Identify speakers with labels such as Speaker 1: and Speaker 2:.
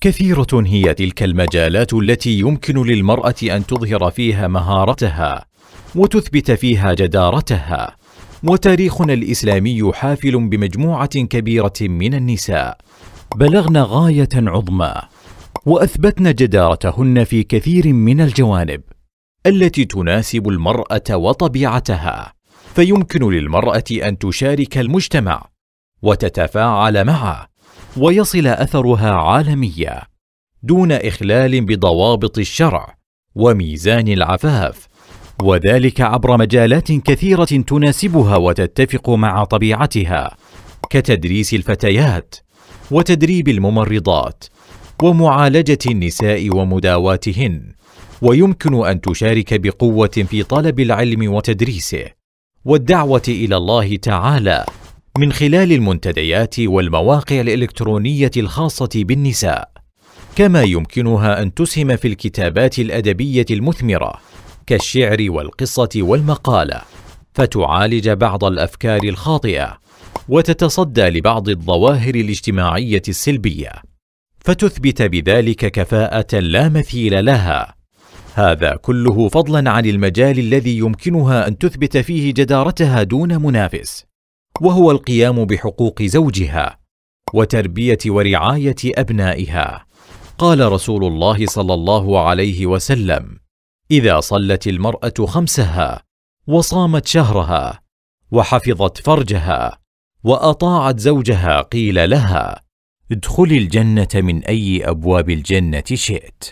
Speaker 1: كثيرة هي تلك المجالات التي يمكن للمرأة أن تظهر فيها مهارتها وتثبت فيها جدارتها وتاريخنا الإسلامي حافل بمجموعة كبيرة من النساء بلغن غاية عظمى وأثبتن جدارتهن في كثير من الجوانب التي تناسب المرأة وطبيعتها فيمكن للمرأة أن تشارك المجتمع وتتفاعل معه ويصل اثرها عالميا دون اخلال بضوابط الشرع وميزان العفاف وذلك عبر مجالات كثيره تناسبها وتتفق مع طبيعتها كتدريس الفتيات وتدريب الممرضات ومعالجه النساء ومداواتهن ويمكن ان تشارك بقوه في طلب العلم وتدريسه والدعوه الى الله تعالى من خلال المنتديات والمواقع الإلكترونية الخاصة بالنساء كما يمكنها أن تسهم في الكتابات الأدبية المثمرة كالشعر والقصة والمقالة فتعالج بعض الأفكار الخاطئة وتتصدى لبعض الظواهر الاجتماعية السلبية فتثبت بذلك كفاءة لا مثيل لها هذا كله فضلا عن المجال الذي يمكنها أن تثبت فيه جدارتها دون منافس وهو القيام بحقوق زوجها وتربيه ورعايه ابنائها قال رسول الله صلى الله عليه وسلم اذا صلت المراه خمسها وصامت شهرها وحفظت فرجها واطاعت زوجها قيل لها ادخل الجنه من اي ابواب الجنه شئت